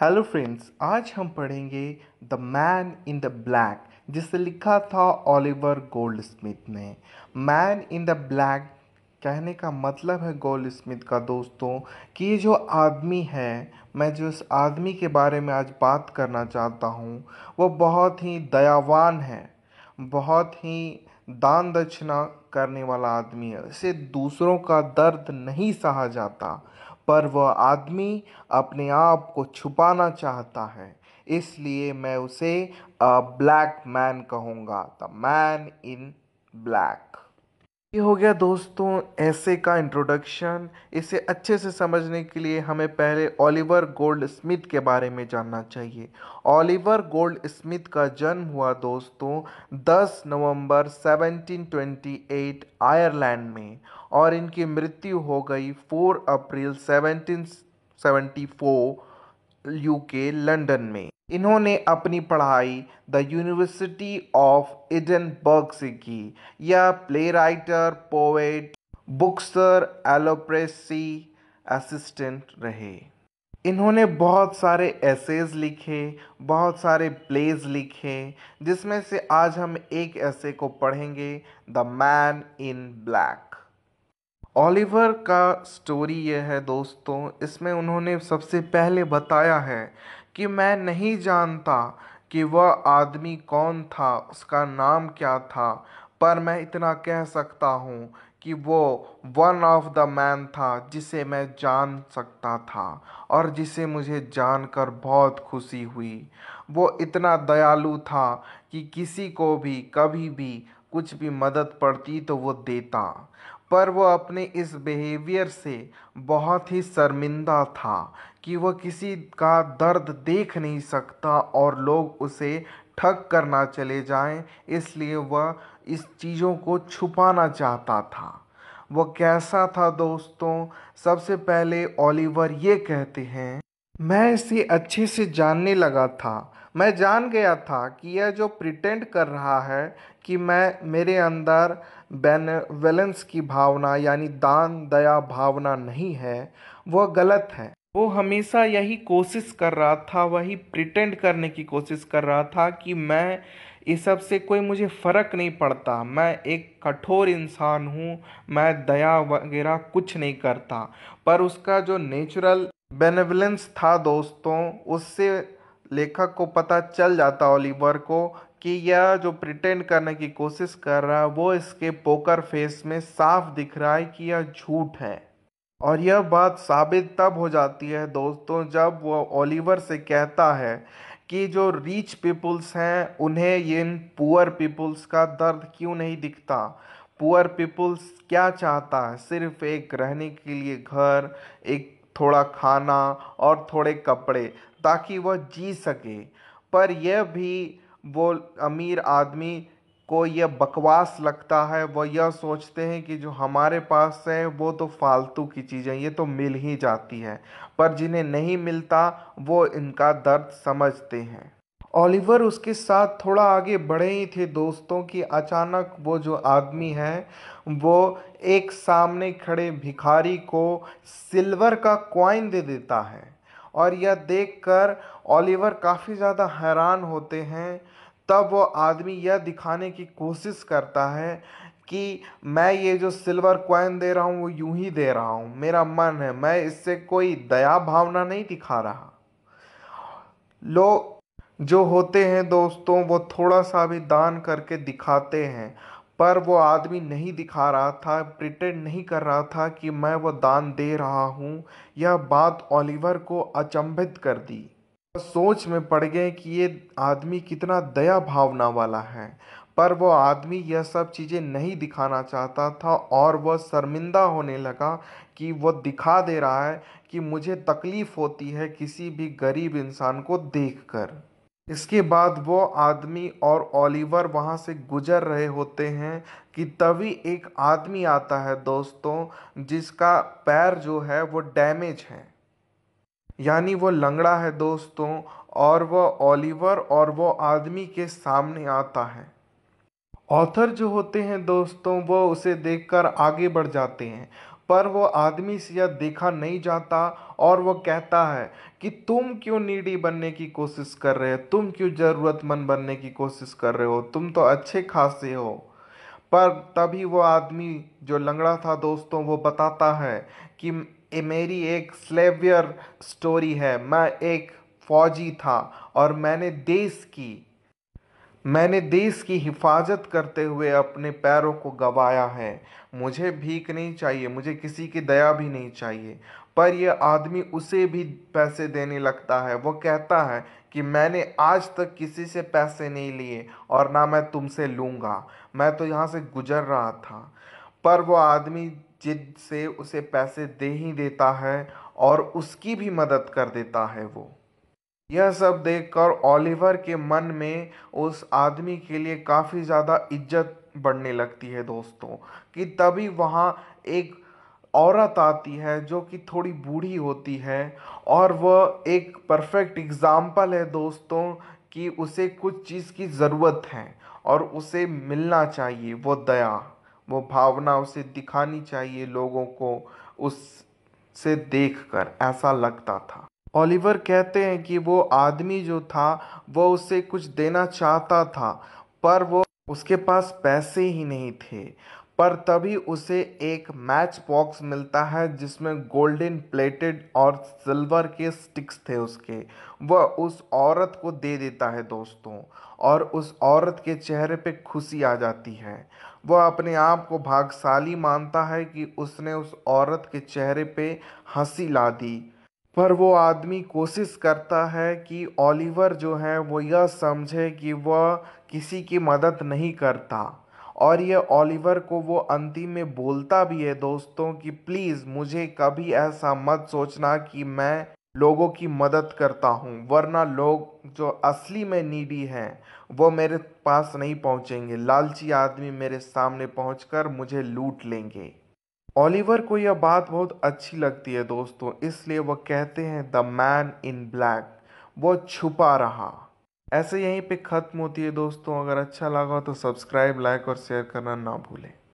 hello friends आज हम पढ़ेंगे the man in the black जिसे लिखा था ओलिवर गोल्ड स्मिथ ने मैन इन द ब्लैक कहने का मतलब है गोल्ड स्मिथ का दोस्तों कि ये जो आदमी है मैं जो इस आदमी के बारे में आज बात करना चाहता हूँ वो बहुत ही दयावान है बहुत ही दान दक्षिणा करने वाला आदमी है उसे दूसरों का दर्द नहीं सहा जाता पर वह आदमी अपने आप को छुपाना चाहता है इसलिए मैं उसे अ ब्लैक मैन कहूँगा द मैन इन ब्लैक ये हो गया दोस्तों ऐसे का इंट्रोडक्शन इसे अच्छे से समझने के लिए हमें पहले ओलिवर गोल्ड स्मिथ के बारे में जानना चाहिए ओलिवर गोल्ड स्मिथ का जन्म हुआ दोस्तों 10 नवंबर 1728 आयरलैंड में और इनकी मृत्यु हो गई 4 अप्रैल 1774 यूके लंदन में इन्होंने अपनी पढ़ाई द यूनिवर्सिटी ऑफ एडनबर्ग से की यह प्ले राइटर पोएट बुक्सर एलोप्रेसी असिस्टेंट रहे इन्होंने बहुत सारे एसेज लिखे बहुत सारे प्लेज लिखे जिसमें से आज हम एक ऐसे को पढ़ेंगे the man in black Oliver का स्टोरी यह है दोस्तों इसमें उन्होंने सबसे पहले बताया है कि मैं नहीं जानता कि वह आदमी कौन था उसका नाम क्या था पर मैं इतना कह सकता हूँ कि वो वन ऑफ द मैन था जिसे मैं जान सकता था और जिसे मुझे जानकर बहुत खुशी हुई वो इतना दयालु था कि किसी को भी कभी भी कुछ भी मदद पड़ती तो वो देता पर वह अपने इस बिहेवियर से बहुत ही शर्मिंदा था कि वह किसी का दर्द देख नहीं सकता और लोग उसे ठग करना चले जाएं इसलिए वह इस चीज़ों को छुपाना चाहता था वो कैसा था दोस्तों सबसे पहले ओलिवर ये कहते हैं मैं इसे अच्छे से जानने लगा था मैं जान गया था कि यह जो प्रिटेंड कर रहा है कि मैं मेरे अंदर बेनेवेलेंस की भावना यानी दान दया भावना नहीं है वह गलत है वो हमेशा यही कोशिश कर रहा था वही प्रिटेंड करने की कोशिश कर रहा था कि मैं इस सब से कोई मुझे फ़र्क नहीं पड़ता मैं एक कठोर इंसान हूँ मैं दया वगैरह कुछ नहीं करता पर उसका जो नेचुरल बेनेवलेंस था दोस्तों उससे लेखक को पता चल जाता ओलिवर को कि यह जो प्रिटेंड करने की कोशिश कर रहा है वो इसके पोकर फेस में साफ दिख रहा है कि यह झूठ है और यह बात साबित तब हो जाती है दोस्तों जब वो ओलिवर से कहता है कि जो रिच पीपुल्स हैं उन्हें ये पुअर पीपुल्स का दर्द क्यों नहीं दिखता पुअर पीपुल्स क्या चाहता है सिर्फ एक रहने के लिए घर एक थोड़ा खाना और थोड़े कपड़े ताकि वह जी सके पर यह भी वो अमीर आदमी को यह बकवास लगता है वह यह सोचते हैं कि जो हमारे पास है वो तो फालतू की चीज़ें ये तो मिल ही जाती है पर जिन्हें नहीं मिलता वो इनका दर्द समझते हैं ओलिवर उसके साथ थोड़ा आगे बढ़े ही थे दोस्तों कि अचानक वो जो आदमी है वो एक सामने खड़े भिखारी को सिल्वर का क्वाइन दे देता है और यह देखकर ओलिवर काफ़ी ज़्यादा हैरान होते हैं तब वो आदमी यह दिखाने की कोशिश करता है कि मैं ये जो सिल्वर क्वाइन दे रहा हूँ वो यूं ही दे रहा हूँ मेरा मन है मैं इससे कोई दया भावना नहीं दिखा रहा लोग जो होते हैं दोस्तों वो थोड़ा सा भी दान करके दिखाते हैं पर वो आदमी नहीं दिखा रहा था प्रिटेंड नहीं कर रहा था कि मैं वो दान दे रहा हूँ यह बात ओलिवर को अचंभित कर दी सोच में पड़ गए कि ये आदमी कितना दया भावना वाला है पर वो आदमी यह सब चीज़ें नहीं दिखाना चाहता था और वह शर्मिंदा होने लगा कि वो दिखा दे रहा है कि मुझे तकलीफ़ होती है किसी भी गरीब इंसान को देखकर इसके बाद वो आदमी और ओलिवर वहाँ से गुजर रहे होते हैं कि तभी एक आदमी आता है दोस्तों जिसका पैर जो है वो डैमेज है यानी वो लंगड़ा है दोस्तों और वो ओलिवर और वो आदमी के सामने आता है ऑथर जो होते हैं दोस्तों वो उसे देखकर आगे बढ़ जाते हैं पर वो आदमी से यह देखा नहीं जाता और वो कहता है कि तुम क्यों नीडी बनने की कोशिश कर रहे हो तुम क्यों ज़रूरतमंद बनने की कोशिश कर रहे हो तुम तो अच्छे खासे हो पर तभी वो आदमी जो लंगड़ा था दोस्तों वो बताता है कि ए, मेरी एक स्लेवियर स्टोरी है मैं एक फौजी था और मैंने देश की मैंने देश की हिफाजत करते हुए अपने पैरों को गवाया है मुझे भीख नहीं चाहिए मुझे किसी की दया भी नहीं चाहिए पर यह आदमी उसे भी पैसे देने लगता है वो कहता है कि मैंने आज तक किसी से पैसे नहीं लिए और ना मैं तुमसे लूँगा मैं तो यहाँ से गुजर रहा था पर वो आदमी जिद से उसे पैसे दे ही देता है और उसकी भी मदद कर देता है वो यह सब देखकर ओलिवर के मन में उस आदमी के लिए काफ़ी ज़्यादा इज्जत बढ़ने लगती है दोस्तों कि तभी वहाँ एक औरत आती है जो कि थोड़ी बूढ़ी होती है और वह एक परफेक्ट एग्ज़ाम्पल है दोस्तों कि उसे कुछ चीज़ की ज़रूरत है और उसे मिलना चाहिए वो दया वो भावना उसे दिखानी चाहिए लोगों को उससे देखकर ऐसा लगता था ओलिवर कहते हैं कि वो आदमी जो था वो उसे कुछ देना चाहता था पर वो उसके पास पैसे ही नहीं थे पर तभी उसे एक मैच बॉक्स मिलता है जिसमें गोल्डन प्लेटेड और सिल्वर के स्टिक्स थे उसके वह उस औरत को दे देता है दोस्तों और उस औरत के चेहरे पे खुशी आ जाती है वह अपने आप को भागशाली मानता है कि उसने उस औरत के चेहरे पे हंसी ला दी पर वो आदमी कोशिश करता है कि ओलिवर जो है वो यह समझे कि वह किसी की मदद नहीं करता और ये ओलिवर को वो अंतिम में बोलता भी है दोस्तों कि प्लीज़ मुझे कभी ऐसा मत सोचना कि मैं लोगों की मदद करता हूँ वरना लोग जो असली में नीडी हैं वो मेरे पास नहीं पहुँचेंगे लालची आदमी मेरे सामने पहुँच मुझे लूट लेंगे ओलिवर को यह बात बहुत अच्छी लगती है दोस्तों इसलिए वह कहते हैं द मैन इन ब्लैक वो छुपा रहा ऐसे यहीं पे ख़त्म होती है दोस्तों अगर अच्छा लगा तो सब्सक्राइब लाइक और शेयर करना ना भूलें